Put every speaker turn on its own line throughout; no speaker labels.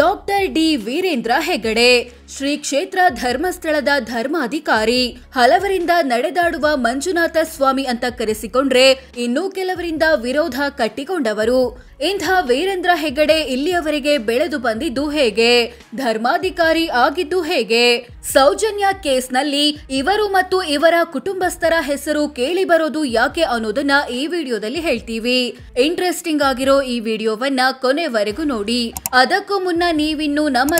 doctor D Veerendra Hegde ಶ್ರೀ ಕ್ಷೇತ್ರ ಧರ್ಮಸ್ಥಳದ ಧರ್ಮಾಧಿಕಾರಿ ಹಲವರಿಂದ ನಡೆದಾಡುವ ಮಂಜುನಾಥ ಸ್ವಾಮಿ ಅಂತ ಕರೆಸಿಕೊಂಡ್ರೆ ಇನ್ನೂ ಕೆಲವರಿಂದ ವಿರೋಧ ಕಟ್ಟಿಕೊಂಡವರು ಇಂಥ ವೀರೇಂದ್ರ ಹೆಗಡೆ ಇಲ್ಲಿಯವರೆಗೆ ಬೆಳೆದು ಬಂದಿದ್ದು ಹೇಗೆ ಧರ್ಮಾಧಿಕಾರಿ ಆಗಿದ್ದು ಹೇಗೆ ಸೌಜನ್ಯ ಕೇಸ್ನಲ್ಲಿ ಇವರು ಮತ್ತು ಇವರ ಕುಟುಂಬಸ್ಥರ ಹೆಸರು ಕೇಳಿ ಬರೋದು ಯಾಕೆ ಅನ್ನೋದನ್ನ ಈ ವಿಡಿಯೋದಲ್ಲಿ ಹೇಳ್ತೀವಿ ಇಂಟ್ರೆಸ್ಟಿಂಗ್ ಆಗಿರೋ ಈ ವಿಡಿಯೋವನ್ನ ಕೊನೆವರೆಗೂ ನೋಡಿ ಅದಕ್ಕೂ ಮುನ್ನ ಮುನ್ನ ನೀವಿನ್ನು ನಮ್ಮ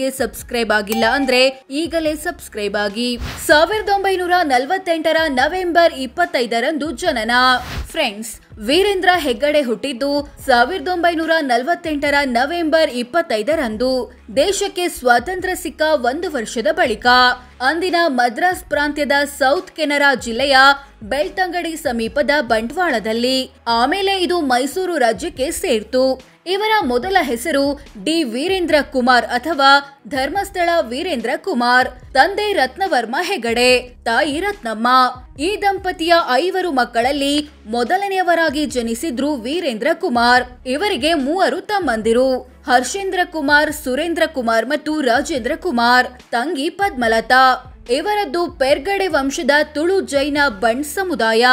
ಗೆ ಸಬ್ಸ್ಕ್ರೈಬ್ ಆಗಿಲ್ಲ ಅಂದ್ರೆ ಈಗಲೇ ಸಬ್ಸ್ಕ್ರೈಬ್ ಆಗಿ ಸಾವಿರದ ಒಂಬೈನೂರ ನಲವತ್ತೆಂಟರ ನವೆಂಬರ್ ಇಪ್ಪತ್ತೈದರಂದು ಜನನ ಫ್ರೆಂಡ್ಸ್ ವೀರೇಂದ್ರ ಹೆಗ್ಗಡೆ ಹುಟ್ಟಿದ್ದು ಸಾವಿರದ ಒಂಬೈನೂರ ನಲವತ್ತೆಂಟರ ನವೆಂಬರ್ ಇಪ್ಪತ್ತೈದರಂದು ದೇಶಕ್ಕೆ ಸ್ವಾತಂತ್ರ್ಯ ಸಿಕ್ಕ ಒಂದು ವರ್ಷದ ಬಳಿಕ ಅಂದಿನ ಮದ್ರಾಸ್ ಪ್ರಾಂತ್ಯದ ಸೌತ್ ಕೆನರಾ ಜಿಲ್ಲೆಯ ಬೆಳ್ತಂಗಡಿ ಸಮೀಪದ ಬಂಟ್ವಾಳದಲ್ಲಿ ಆಮೇಲೆ ಇದು ಮೈಸೂರು ರಾಜ್ಯಕ್ಕೆ ಸೇರ್ತು ಇವರ ಮೊದಲ ಹೆಸರು ಡಿ ವೀರೇಂದ್ರ ಕುಮಾರ್ ಅಥವಾ ಧರ್ಮಸ್ಥಳ ವೀರೇಂದ್ರ ಕುಮಾರ್ ತಂದೆ ರತ್ನವರ್ಮ ಹೆಗಡೆ ತಾಯಿ ರತ್ನಮ್ಮ ಈ ದಂಪತಿಯ ಐವರು ಮಕ್ಕಳಲ್ಲಿ ಮೊದಲನೆಯವರ ಜನಿಸಿದ್ರು ವೀರೇಂದ್ರ ಕುಮಾರ್ ಇವರಿಗೆ ಮೂವರು ತಮ್ಮಂದಿರು ಹರ್ಷೇಂದ್ರ ಕುಮಾರ್ ಸುರೇಂದ್ರ ಕುಮಾರ್ ಮತ್ತು ರಾಜೇಂದ್ರ ಕುಮಾರ್ ತಂಗಿ ಪದ್ಮಲತಾ ಇವರದ್ದು ಪೆರ್ಗಡೆ ವಂಶದ ತುಳು ಜೈನ ಬಂಡ್ ಸಮುದಾಯ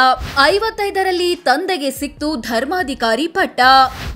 ಐವತ್ತೈದರಲ್ಲಿ ತಂದೆಗೆ ಸಿಕ್ತು ಧರ್ಮಾಧಿಕಾರಿ ಪಟ್ಟ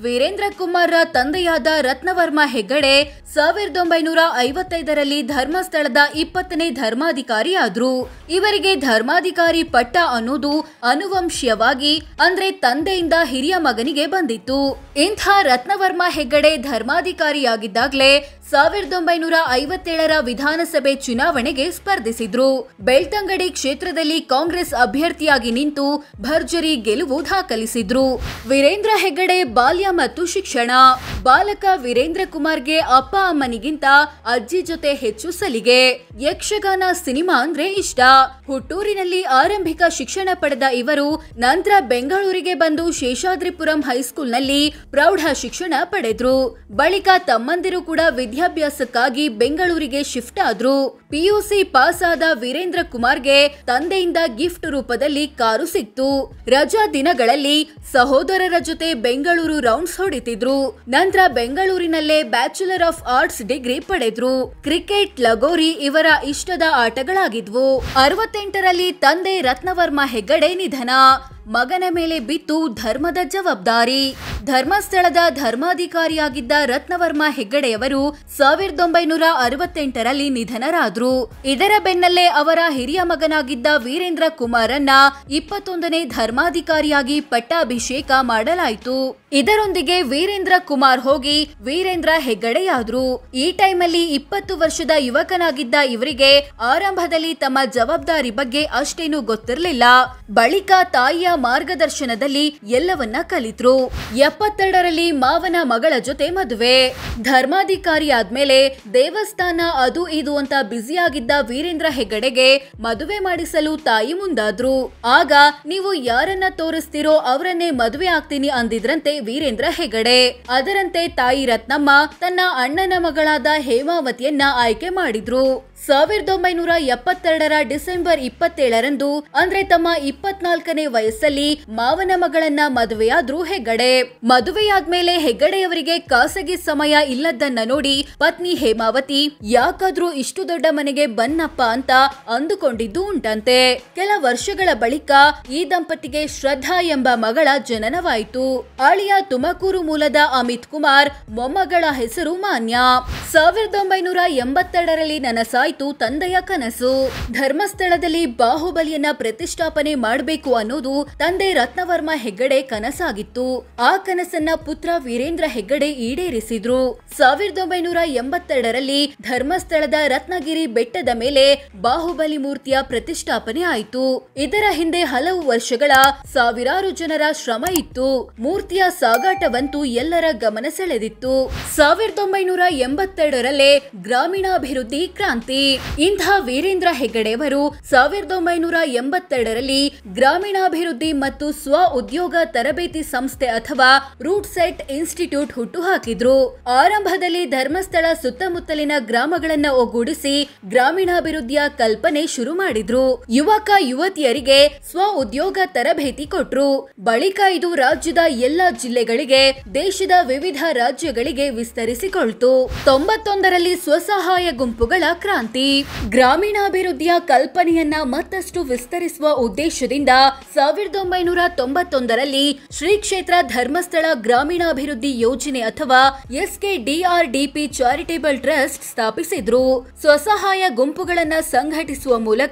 ವೀರೇಂದ್ರ ಕುಮಾರ್ರ ತಂದೆಯಾದ ರತ್ನವರ್ಮ ಹೆಗ್ಗಡೆ ಸಾವಿರದ ಒಂಬೈನೂರ ಐವತ್ತೈದರಲ್ಲಿ ಧರ್ಮಸ್ಥಳದ ಇಪ್ಪತ್ತನೇ ಧರ್ಮಾಧಿಕಾರಿ ಆದ್ರು ಇವರಿಗೆ ಧರ್ಮಾಧಿಕಾರಿ ಪಟ್ಟ ಅನ್ನೋದು ಅನುವಂಶೀಯವಾಗಿ ಅಂದ್ರೆ ತಂದೆಯಿಂದ ಹಿರಿಯ ಮಗನಿಗೆ ಬಂದಿತ್ತು ಇಂಥ ರತ್ನವರ್ಮ ಹೆಗ್ಗಡೆ ಧರ್ಮ ಧರ್ಮಾಧಿಕಾರಿಯಾಗಿದ್ದಾಗಲೇ ಸಾವಿರದ ಒಂಬೈನೂರ ಐವತ್ತೇಳರ ವಿಧಾನಸಭೆ ಚುನಾವಣೆಗೆ ಸ್ಪರ್ಧಿಸಿದ್ರು ಬೆಳ್ತಂಗಡಿ ಕ್ಷೇತ್ರದಲ್ಲಿ ಕಾಂಗ್ರೆಸ್ ಅಭ್ಯರ್ಥಿಯಾಗಿ ನಿಂತು ಭರ್ಜರಿ ಗೆಲುವು ದಾಖಲಿಸಿದ್ರು ವೀರೇಂದ್ರ ಹೆಗ್ಗಡೆ ಬಾಲ್ಯ ಮತ್ತು ಶಿಕ್ಷಣ ಬಾಲಕ ವೀರೇಂದ್ರ ಕುಮಾರ್ಗೆ ಅಪ್ಪ ಅಮ್ಮನಿಗಿಂತ ಅಜ್ಜಿ ಜೊತೆ ಹೆಚ್ಚು ಸಲಿಗೆ ಯಕ್ಷಗಾನ ಸಿನಿಮಾ ಅಂದ್ರೆ ಇಷ್ಟ ಹುಟ್ಟೂರಿನಲ್ಲಿ ಆರಂಭಿಕ ಶಿಕ್ಷಣ ಪಡೆದ ಇವರು ನಂತರ ಬೆಂಗಳೂರಿಗೆ ಬಂದು ಶೇಷಾದ್ರಿಪುರಂ ಹೈಸ್ಕೂಲ್ನಲ್ಲಿ ಪ್ರೌಢ ಶಿಕ್ಷಣ ಪಡೆದ್ರು ಬಳಿಕ ತಮ್ಮಂದಿರು ಕೂಡ ವಿದ್ಯಾ ವಿದ್ಯಾಭ್ಯಾಸಕ್ಕಾಗಿ ಬೆಂಗಳೂರಿಗೆ ಶಿಫ್ಟ್ ಆದ್ರು ಪಿಯುಸಿ ಪಾಸ್ ಆದ ವೀರೇಂದ್ರ ಕುಮಾರ್ಗೆ ತಂದೆಯಿಂದ ಗಿಫ್ಟ್ ರೂಪದಲ್ಲಿ ಕಾರು ಸಿಕ್ತು ರಜಾ ದಿನಗಳಲ್ಲಿ ಸಹೋದರರ ಜೊತೆ ಬೆಂಗಳೂರು ರೌಂಡ್ಸ್ ಹೊಡಿತಿದ್ರು ನಂತರ ಬೆಂಗಳೂರಿನಲ್ಲೇ ಬ್ಯಾಚುಲರ್ ಆಫ್ ಆರ್ಟ್ಸ್ ಡಿಗ್ರಿ ಪಡೆದ್ರು ಕ್ರಿಕೆಟ್ ಲಗೋರಿ ಇವರ ಇಷ್ಟದ ಆಟಗಳಾಗಿದ್ವು ಅರವತ್ತೆಂಟರಲ್ಲಿ ತಂದೆ ರತ್ನವರ್ಮ ಹೆಗ್ಗಡೆ ನಿಧನ ಮಗನ ಮೇಲೆ ಬಿತ್ತು ಧರ್ಮದ ಜವಾಬ್ದಾರಿ ಧರ್ಮಸ್ಥಳದ ಧರ್ಮಾಧಿಕಾರಿಯಾಗಿದ್ದ ರತ್ನವರ್ಮ ಹೆಗ್ಗಡೆಯವರು ಸಾವಿರದ ಒಂಬೈನೂರ ಅರವತ್ತೆಂಟರಲ್ಲಿ ನಿಧನರಾದ್ರು ಇದರ ಬೆನ್ನಲ್ಲೇ ಅವರ ಹಿರಿಯ ಮಗನಾಗಿದ್ದ ವೀರೇಂದ್ರ ಕುಮಾರನ್ನ ಇಪ್ಪತ್ತೊಂದನೇ ಧರ್ಮಾಧಿಕಾರಿಯಾಗಿ ಪಟ್ಟಾಭಿಷೇಕ ಮಾಡಲಾಯಿತು ಇದರೊಂದಿಗೆ ವೀರೇಂದ್ರ ಕುಮಾರ್ ಹೋಗಿ ವೀರೇಂದ್ರ ಹೆಗ್ಗಡೆಯಾದ್ರು ಈ ಟೈಮಲ್ಲಿ ಇಪ್ಪತ್ತು ವರ್ಷದ ಯುವಕನಾಗಿದ್ದ ಇವರಿಗೆ ಆರಂಭದಲ್ಲಿ ತಮ್ಮ ಜವಾಬ್ದಾರಿ ಬಗ್ಗೆ ಅಷ್ಟೇನು ಗೊತ್ತಿರಲಿಲ್ಲ ಬಳಿಕ ತಾಯಿಯ ಮಾರ್ಗದರ್ಶನದಲ್ಲಿ ಎಲ್ಲವನ್ನ ಕಲಿತರು ಎಪ್ಪತ್ತೆರಡರಲ್ಲಿ ಮಾವನ ಮಗಳ ಜೊತೆ ಮದುವೆ ಧರ್ಮಾಧಿಕಾರಿ ಆದ್ಮೇಲೆ ದೇವಸ್ಥಾನ ಅದು ಇದು ಅಂತ ಬ್ಯುಸಿಯಾಗಿದ್ದ ವೀರೇಂದ್ರ ಹೆಗ್ಗಡೆಗೆ ಮದುವೆ ಮಾಡಿಸಲು ತಾಯಿ ಮುಂದಾದ್ರು ಆಗ ನೀವು ಯಾರನ್ನ ತೋರಿಸ್ತೀರೋ ಅವರನ್ನೇ ಮದುವೆ ಆಗ್ತೀನಿ ಅಂದಿದ್ರಂತೆ ವೀರೇಂದ್ರ ಹೆಗಡೆ ಅದರಂತೆ ತಾಯಿ ರತ್ನಮ್ಮ ತನ್ನ ಅಣ್ಣನ ಮಗಳಾದ ಹೇಮಾವತಿಯನ್ನ ಆಯ್ಕೆ ಮಾಡಿದ್ರು ಸಾವಿರದ ಒಂಬೈನೂರ ಎಪ್ಪತ್ತೆರಡರ ಡಿಸೆಂಬರ್ ಇಪ್ಪತ್ತೇಳರಂದು ಅಂದ್ರೆ ತಮ್ಮ ಇಪ್ಪತ್ನಾಲ್ಕನೇ ವಯಸ್ಸಲ್ಲಿ ಮಾವನ ಮಗಳನ್ನ ಮದುವೆಯಾದ್ರು ಹೆಗ್ಗಡೆ ಮದುವೆಯಾದ್ಮೇಲೆ ಹೆಗ್ಗಡೆಯವರಿಗೆ ಖಾಸಗಿ ಸಮಯ ಇಲ್ಲದನ್ನ ನೋಡಿ ಪತ್ನಿ ಹೇಮಾವತಿ ಯಾಕಾದ್ರೂ ಇಷ್ಟು ದೊಡ್ಡ ಮನೆಗೆ ಬನ್ನಪ್ಪ ಅಂತ ಅಂದುಕೊಂಡಿದ್ದು ಉಂಟಂತೆ ಕೆಲ ವರ್ಷಗಳ ಬಳಿಕ ಈ ದಂಪತಿಗೆ ಶ್ರದ್ಧಾ ಎಂಬ ಮಗಳ ಜನನವಾಯಿತು ಆಳಿಯ ತುಮಕೂರು ಮೂಲದ ಅಮಿತ್ ಕುಮಾರ್ ಮೊಮ್ಮಗಳ ಹೆಸರು ಮಾನ್ಯ ಸಾವಿರದ ಒಂಬೈನೂರ ಎಂಬತ್ತೆರಡರಲ್ಲಿ ತಂದೆಯ ಕನಸು ಧರ್ಮಸ್ಥಳದಲ್ಲಿ ಬಾಹುಬಲಿಯನ್ನ ಪ್ರತಿಷ್ಠಾಪನೆ ಮಾಡಬೇಕು ಅನ್ನೋದು ತಂದೆ ರತ್ನವರ್ಮ ಹೆಗ್ಗಡೆ ಕನಸಾಗಿತ್ತು ಆ ಕನಸನ್ನ ಪುತ್ರ ವೀರೇಂದ್ರ ಹೆಗ್ಗಡೆ ಈಡೇರಿಸಿದ್ರು ಸಾವಿರದ ಒಂಬೈನೂರ ಎಂಬತ್ತೆರಡರಲ್ಲಿ ಧರ್ಮಸ್ಥಳದ ರತ್ನಗಿರಿ ಬೆಟ್ಟದ ಮೇಲೆ ಬಾಹುಬಲಿ ಮೂರ್ತಿಯ ಪ್ರತಿಷ್ಠಾಪನೆ ಆಯಿತು ಇದರ ಹಿಂದೆ ಹಲವು ವರ್ಷಗಳ ಸಾವಿರಾರು ಜನರ ಶ್ರಮ ಇತ್ತು ಮೂರ್ತಿಯ ಸಾಗಾಟವಂತೂ ಎಲ್ಲರ ಗಮನ ಸೆಳೆದಿತ್ತು ಸಾವಿರದ ಒಂಬೈನೂರ ಎಂಬತ್ತೆರಡರಲ್ಲೇ ಗ್ರಾಮೀಣಾಭಿವೃದ್ಧಿ ಕ್ರಾಂತಿ ಇಂಥ ವೀರೇಂದ್ರ ಹೆಗ್ಗಡೆಯವರು ಸಾವಿರದ ಒಂಬೈನೂರ ಎಂಬತ್ತೆರಡರಲ್ಲಿ ಗ್ರಾಮೀಣಾಭಿವೃದ್ಧಿ ಮತ್ತು ಸ್ವ ಉದ್ಯೋಗ ತರಬೇತಿ ಸಂಸ್ಥೆ ಅಥವಾ ರೂಟ್ ಸೆಟ್ ಇನ್ಸ್ಟಿಟ್ಯೂಟ್ ಹುಟ್ಟು ಹಾಕಿದ್ರು ಆರಂಭದಲ್ಲಿ ಧರ್ಮಸ್ಥಳ ಸುತ್ತಮುತ್ತಲಿನ ಗ್ರಾಮಗಳನ್ನು ಒಗ್ಗೂಡಿಸಿ ಗ್ರಾಮೀಣಾಭಿವೃದ್ಧಿಯ ಕಲ್ಪನೆ ಶುರು ಮಾಡಿದ್ರು ಯುವಕ ಯುವತಿಯರಿಗೆ ಸ್ವ ಉದ್ಯೋಗ ತರಬೇತಿ ಕೊಟ್ರು ಬಳಿಕ ಇದು ರಾಜ್ಯದ ಎಲ್ಲಾ ಜಿಲ್ಲೆಗಳಿಗೆ ದೇಶದ ವಿವಿಧ ರಾಜ್ಯಗಳಿಗೆ ವಿಸ್ತರಿಸಿಕೊಳ್ತು ತೊಂಬತ್ತೊಂದರಲ್ಲಿ ಸ್ವಸಹಾಯ ಗುಂಪುಗಳ ಕ್ರಾಂತಿ ಕ್ರಾಂತಿ ಗ್ರಾಮೀಣಾಭಿವೃದ್ಧಿಯ ಕಲ್ಪನೆಯನ್ನ ಮತ್ತಷ್ಟು ವಿಸ್ತರಿಸುವ ಉದ್ದೇಶದಿಂದ ಸಾವಿರದ ಒಂಬೈನೂರ ತೊಂಬತ್ತೊಂದರಲ್ಲಿ ಶ್ರೀ ಕ್ಷೇತ್ರ ಧರ್ಮಸ್ಥಳ ಗ್ರಾಮೀಣಾಭಿವೃದ್ಧಿ ಯೋಜನೆ ಅಥವಾ ಎಸ್ಕೆ ಡಿಆರ್ಡಿಪಿ ಚಾರಿಟೇಬಲ್ ಟ್ರಸ್ಟ್ ಸ್ಥಾಪಿಸಿದ್ರು ಸ್ವಸಹಾಯ ಗುಂಪುಗಳನ್ನ ಸಂಘಟಿಸುವ ಮೂಲಕ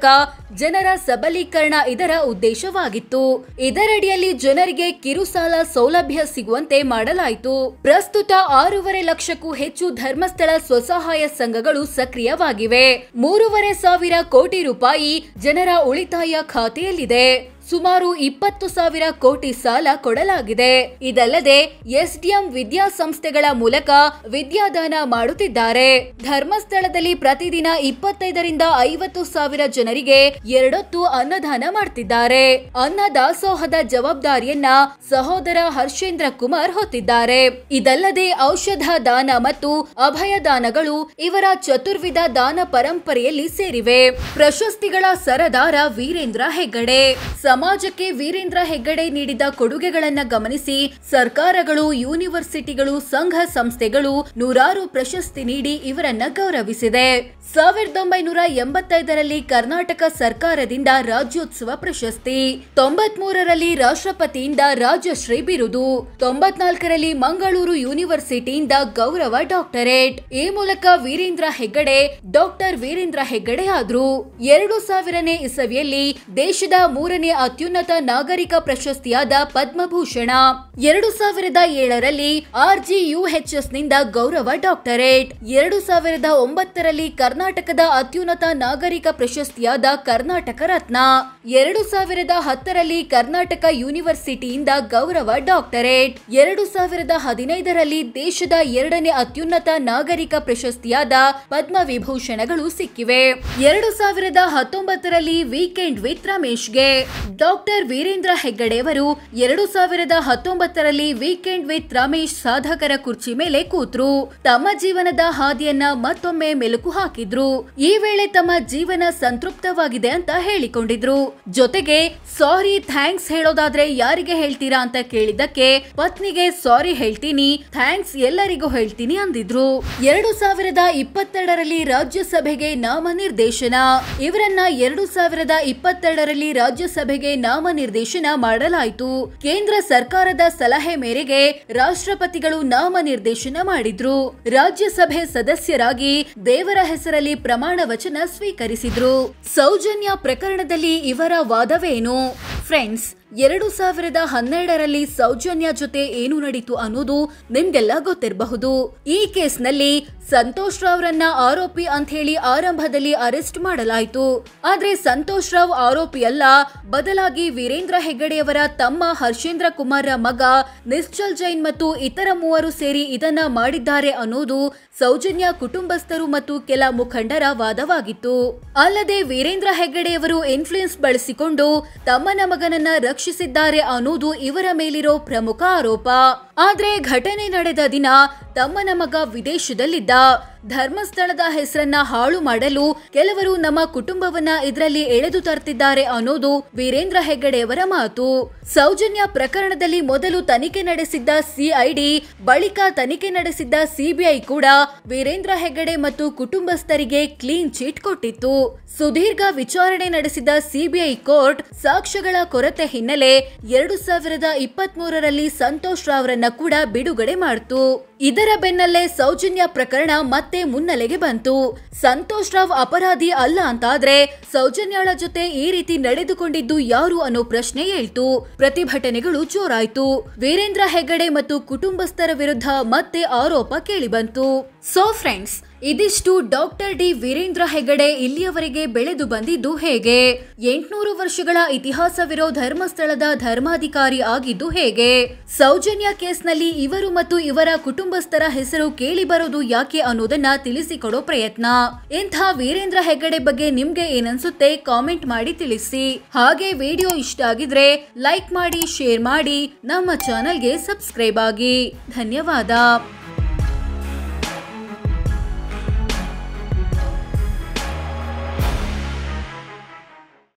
ಜನರ ಸಬಲೀಕರಣ ಇದರ ಉದ್ದೇಶವಾಗಿತ್ತು ಇದರಡಿಯಲ್ಲಿ ಜನರಿಗೆ ಕಿರುಸಾಲ ಸೌಲಭ್ಯ ಸಿಗುವಂತೆ ಮಾಡಲಾಯಿತು ಪ್ರಸ್ತುತ ಆರೂವರೆ ಲಕ್ಷಕ್ಕೂ ಹೆಚ್ಚು ಧರ್ಮಸ್ಥಳ ಸ್ವಸಹಾಯ ಸಂಘಗಳು ಸಕ್ರಿಯವಾಗಿವೆ ಮೂರುವರೆ ಸಾವಿರ ಕೋಟಿ ರೂಪಾಯಿ ಜನರ ಉಳಿತಾಯ ಖಾತೆಯಲ್ಲಿದೆ ಸುಮಾರು ಇಪ್ಪತ್ತು ಸಾವಿರ ಕೋಟಿ ಸಾಲ ಕೊಡಲಾಗಿದೆ ಇದಲ್ಲದೆ ಎಸ್ಡಿಎಂ ವಿದ್ಯಾಸಂಸ್ಥೆಗಳ ಮೂಲಕ ವಿದ್ಯಾದಾನ ಮಾಡುತ್ತಿದ್ದಾರೆ ಧರ್ಮಸ್ಥಳದಲ್ಲಿ ಪ್ರತಿದಿನ ಇಪ್ಪತ್ತೈದರಿಂದ ಐವತ್ತು ಸಾವಿರ ಜನರಿಗೆ ಎರಡೊತ್ತು ಅನ್ನದಾನ ಮಾಡ್ತಿದ್ದಾರೆ ಅನ್ನ ದಾಸೋಹದ ಜವಾಬ್ದಾರಿಯನ್ನ ಸಹೋದರ ಹರ್ಷೇಂದ್ರ ಕುಮಾರ್ ಹೊತ್ತಿದ್ದಾರೆ ಇದಲ್ಲದೆ ಔಷಧ ದಾನ ಮತ್ತು ಅಭಯ ದಾನಗಳು ಇವರ ಚತುರ್ವಿಧ ದಾನ ಪರಂಪರೆಯಲ್ಲಿ ಸೇರಿವೆ ಪ್ರಶಸ್ತಿಗಳ ಸರದಾರ ವೀರೇಂದ್ರ ಹೆಗ್ಗಡೆ ಸಮಾಜಕ್ಕೆ ವೀರೇಂದ್ರ ಹೆಗ್ಗಡೆ ನೀಡಿದ ಕೊಡುಗೆಗಳನ್ನ ಗಮನಿಸಿ ಸರ್ಕಾರಗಳು ಯೂನಿವರ್ಸಿಟಿಗಳು ಸಂಘ ಸಂಸ್ಥೆಗಳು ನೂರಾರು ಪ್ರಶಸ್ತಿ ನೀಡಿ ಇವರನ್ನ ಗೌರವಿಸಿದೆ ಸಾವಿರದ ಒಂಬೈನೂರ ಎಂಬತ್ತೈದರಲ್ಲಿ ಕರ್ನಾಟಕ ಸರ್ಕಾರದಿಂದ ರಾಜ್ಯೋತ್ಸವ ಪ್ರಶಸ್ತಿ ತೊಂಬತ್ ಮೂರರಲ್ಲಿ ರಾಷ್ಟ್ರಪತಿಯಿಂದ ರಾಜಶ್ರೀ ಬಿರುದು ತೊಂಬತ್ನಾಲ್ಕರಲ್ಲಿ ಮಂಗಳೂರು ಯೂನಿವರ್ಸಿಟಿಯಿಂದ ಗೌರವ ಡಾಕ್ಟರೇಟ್ ಈ ಮೂಲಕ ವೀರೇಂದ್ರ ಹೆಗ್ಗಡೆ ಡಾಕ್ಟರ್ ವೀರೇಂದ್ರ ಹೆಗ್ಗಡೆ ಆದ್ರು ಎರಡು ಸಾವಿರನೇ ಇಸವಿಯಲ್ಲಿ ದೇಶದ ಮೂರನೇ ಅತ್ಯುನ್ನತ ನಾಗರಿಕ ಪ್ರಶಸ್ತಿಯಾದ ಪದ್ಮಭೂಷಣ ಎರಡು ಸಾವಿರದ ಏಳರಲ್ಲಿ ಆರ್ ಜಿ ಯುಎಚ್ಎಸ್ ನಿಂದ ಗೌರವ ಡಾಕ್ಟರೇಟ್ ಎರಡು ಸಾವಿರದ ಒಂಬತ್ತರಲ್ಲಿ ಕರ್ನಾಟಕದ ಅತ್ಯುನ್ನತ ನಾಗರಿಕ ಪ್ರಶಸ್ತಿಯಾದ ಕರ್ನಾಟಕ ರತ್ನ ಎರಡು ಸಾವಿರದ ಹತ್ತರಲ್ಲಿ ಕರ್ನಾಟಕ ಯೂನಿವರ್ಸಿಟಿಯಿಂದ ಗೌರವ ಡಾಕ್ಟರೇಟ್ ಎರಡು ಸಾವಿರದ ಹದಿನೈದರಲ್ಲಿ ದೇಶದ ಎರಡನೇ ಅತ್ಯುನ್ನತ ನಾಗರಿಕ ಪ್ರಶಸ್ತಿಯಾದ ಪದ್ಮ ವಿಭೂಷಣಗಳು ಸಿಕ್ಕಿವೆ ಎರಡು ಸಾವಿರದ ಹತ್ತೊಂಬತ್ತರಲ್ಲಿ ವೀಕೆಂಡ್ ವಿತ್ ರಮೇಶ್ಗೆ ಡಾಕ್ಟರ್ ವೀರೇಂದ್ರ ಹೆಗ್ಗಡೆಯವರು ಎರಡು ಸಾವಿರದ ಹತ್ತೊಂಬತ್ತರಲ್ಲಿ ವೀಕೆಂಡ್ ವಿತ್ ರಮೇಶ್ ಸಾಧಕರ ಕುರ್ಚಿ ಮೇಲೆ ಕೂತ್ರು ತಮ್ಮ ಜೀವನದ ಹಾದಿಯನ್ನ ಮತ್ತೊಮ್ಮೆ ಮೆಲುಕು ಹಾಕಿದ್ರು ಈ ವೇಳೆ ತಮ್ಮ ಜೀವನ ಸಂತೃಪ್ತವಾಗಿದೆ ಅಂತ ಹೇಳಿಕೊಂಡಿದ್ರು ಜೊತೆಗೆ ಸಾರಿ ಥ್ಯಾಂಕ್ಸ್ ಹೇಳೋದಾದ್ರೆ ಯಾರಿಗೆ ಹೇಳ್ತೀರಾ ಅಂತ ಕೇಳಿದ್ದಕ್ಕೆ ಪತ್ನಿಗೆ ಸಾರಿ ಹೇಳ್ತೀನಿ ಥ್ಯಾಂಕ್ಸ್ ಎಲ್ಲರಿಗೂ ಹೇಳ್ತೀನಿ ಅಂದಿದ್ರು ಎರಡು ಸಾವಿರದ ಇಪ್ಪತ್ತೆರಡರಲ್ಲಿ ರಾಜ್ಯಸಭೆಗೆ ನಾಮ ನಿರ್ದೇಶನ ಇವರನ್ನ ಎರಡು ಸಾವಿರದ ಇಪ್ಪತ್ತೆರಡರಲ್ಲಿ ರಾಜ್ಯಸಭೆಗೆ ನಿರ್ದೇಶನ ಮಾಡಲಾಯಿತು ಕೇಂದ್ರ ಸರ್ಕಾರದ ಸಲಹೆ ಮೇರೆಗೆ ರಾಷ್ಟ್ರಪತಿಗಳು ನಾಮನಿರ್ದೇಶನ ಮಾಡಿದ್ರು ರಾಜ್ಯಸಭೆ ಸದಸ್ಯರಾಗಿ ದೇವರ ಹೆಸರಲ್ಲಿ ಪ್ರಮಾಣ ವಚನ ಸ್ವೀಕರಿಸಿದ್ರು ಸೌಜನ್ಯ ಪ್ರಕರಣದಲ್ಲಿ ಇವರು ಇವರ ವಾದವೇನು ಫ್ರೆಂಡ್ಸ್ ಎರಡು ಸಾವಿರದ ಹನ್ನೆರಡರಲ್ಲಿ ಸೌಜನ್ಯ ಜೊತೆ ಏನು ನಡೀತು ಅನ್ನೋದು ನಿಮ್ಗೆಲ್ಲ ಗೊತ್ತಿರಬಹುದು ಈ ಕೇಸ್ನಲ್ಲಿ ನಲ್ಲಿ ಸಂತೋಷ್ ರನ್ನ ಆರೋಪಿ ಅಂತ ಹೇಳಿ ಆರಂಭದಲ್ಲಿ ಅರೆಸ್ಟ್ ಮಾಡಲಾಯಿತು ಆದ್ರೆ ಸಂತೋಷ್ ರಾವ್ ಆರೋಪಿ ಅಲ್ಲ ಬದಲಾಗಿ ವೀರೇಂದ್ರ ಹೆಗ್ಗಡೆಯವರ ತಮ್ಮ ಹರ್ಷೇಂದ್ರ ಕುಮಾರ್ ಮಗ ನಿಶ್ಚಲ್ ಜೈನ್ ಮತ್ತು ಇತರ ಮೂವರು ಸೇರಿ ಇದನ್ನ ಮಾಡಿದ್ದಾರೆ ಅನ್ನೋದು ಸೌಜನ್ಯ ಕುಟುಂಬಸ್ಥರು ಮತ್ತು ಕೆಲ ಮುಖಂಡರ ವಾದವಾಗಿತ್ತು ಅಲ್ಲದೆ ವೀರೇಂದ್ರ ಹೆಗ್ಗಡೆಯವರು ಇನ್ಫ್ಲೂಯೆನ್ಸ್ ಬಳಸಿಕೊಂಡು ತಮ್ಮನ ಮಗನನ್ನ ರಕ್ಷ ರಕ್ಷಿಸಿದ್ದಾರೆ ಅನ್ನೋದು ಇವರ ಮೇಲಿರೋ ಪ್ರಮುಖ ಆರೋಪ ಆದ್ರೆ ಘಟನೆ ನಡೆದ ದಿನ ತಮ್ಮನ ಮಗ ವಿದೇಶದಲ್ಲಿದ್ದ ಧರ್ಮಸ್ಥಳದ ಹೆಸರನ್ನ ಹಾಳು ಮಾಡಲು ಕೆಲವರು ನಮ್ಮ ಕುಟುಂಬವನ್ನ ಇದರಲ್ಲಿ ಎಳೆದು ತರ್ತಿದ್ದಾರೆ ಅನ್ನೋದು ವೀರೇಂದ್ರ ಹೆಗ್ಗಡೆಯವರ ಮಾತು ಸೌಜನ್ಯ ಪ್ರಕರಣದಲ್ಲಿ ಮೊದಲು ತನಿಖೆ ನಡೆಸಿದ್ದ ಸಿಐಡಿ ಬಳಿಕ ತನಿಖೆ ನಡೆಸಿದ್ದ ಸಿಬಿಐ ಕೂಡ ವೀರೇಂದ್ರ ಹೆಗ್ಗಡೆ ಮತ್ತು ಕುಟುಂಬಸ್ಥರಿಗೆ ಕ್ಲೀನ್ ಚೀಟ್ ಕೊಟ್ಟಿತ್ತು ಸುದೀರ್ಘ ವಿಚಾರಣೆ ನಡೆಸಿದ ಸಿಬಿಐ ಕೋರ್ಟ್ ಸಾಕ್ಷ್ಯಗಳ ಕೊರತೆ ಹಿನ್ನೆಲೆ ಎರಡು ಸಾವಿರದ ಇಪ್ಪತ್ತ್ ಮೂರರಲ್ಲಿ ಸಂತೋಷ್ ರಾವ್ರನ್ನ ಕೂಡ ಬಿಡುಗಡೆ ಮಾಡಿತು ಇದರ ಬೆನ್ನಲ್ಲೇ ಸೌಜನ್ಯ ಪ್ರಕರಣ ಮತ್ತೆ ಮತ್ತೆ ಮುನ್ನೆಲೆಗೆ ಬಂತು ಸಂತೋಷ್ ರಾವ್ ಅಪರಾಧಿ ಅಲ್ಲ ಅಂತಾದ್ರೆ ಸೌಜನ್ಯಾಳ ಜೊತೆ ಈ ರೀತಿ ನಡೆದುಕೊಂಡಿದ್ದು ಯಾರು ಅನ್ನೋ ಪ್ರಶ್ನೆ ಏಳ್ತು ಪ್ರತಿಭಟನೆಗಳು ಜೋರಾಯ್ತು ವೀರೇಂದ್ರ ಹೆಗ್ಗಡೆ ಮತ್ತು ಕುಟುಂಬಸ್ಥರ ವಿರುದ್ಧ ಮತ್ತೆ ಆರೋಪ ಕೇಳಿಬಂತು ಸೊ ಫ್ರೆಂಡ್ಸ್ ಇದಿಷ್ಟು ಡಾಕ್ಟರ್ ಡಿ ವೀರೇಂದ್ರ ಹೆಗಡೆ ಇಲ್ಲಿಯವರೆಗೆ ಬೆಳೆದು ಬಂದಿದ್ದು ಹೇಗೆ ಎಂಟುನೂರು ವರ್ಷಗಳ ಇತಿಹಾಸವಿರೋ ಧರ್ಮಸ್ಥಳದ ಧರ್ಮಾಧಿಕಾರಿ ಆಗಿದ್ದು ಹೇಗೆ ಸೌಜನ್ಯ ಕೇಸ್ನಲ್ಲಿ ಇವರು ಮತ್ತು ಇವರ ಕುಟುಂಬಸ್ಥರ ಹೆಸರು ಕೇಳಿ ಬರೋದು ಯಾಕೆ ಅನ್ನೋದನ್ನ ತಿಳಿಸಿಕೊಡೋ ಪ್ರಯತ್ನ ಇಂಥ ವೀರೇಂದ್ರ ಹೆಗಡೆ ಬಗ್ಗೆ ನಿಮ್ಗೆ ಏನನ್ಸುತ್ತೆ ಕಾಮೆಂಟ್ ಮಾಡಿ ತಿಳಿಸಿ ಹಾಗೆ ವಿಡಿಯೋ ಇಷ್ಟ ಆಗಿದ್ರೆ ಲೈಕ್ ಮಾಡಿ ಶೇರ್ ಮಾಡಿ ನಮ್ಮ ಚಾನೆಲ್ಗೆ ಸಬ್ಸ್ಕ್ರೈಬ್ ಆಗಿ ಧನ್ಯವಾದ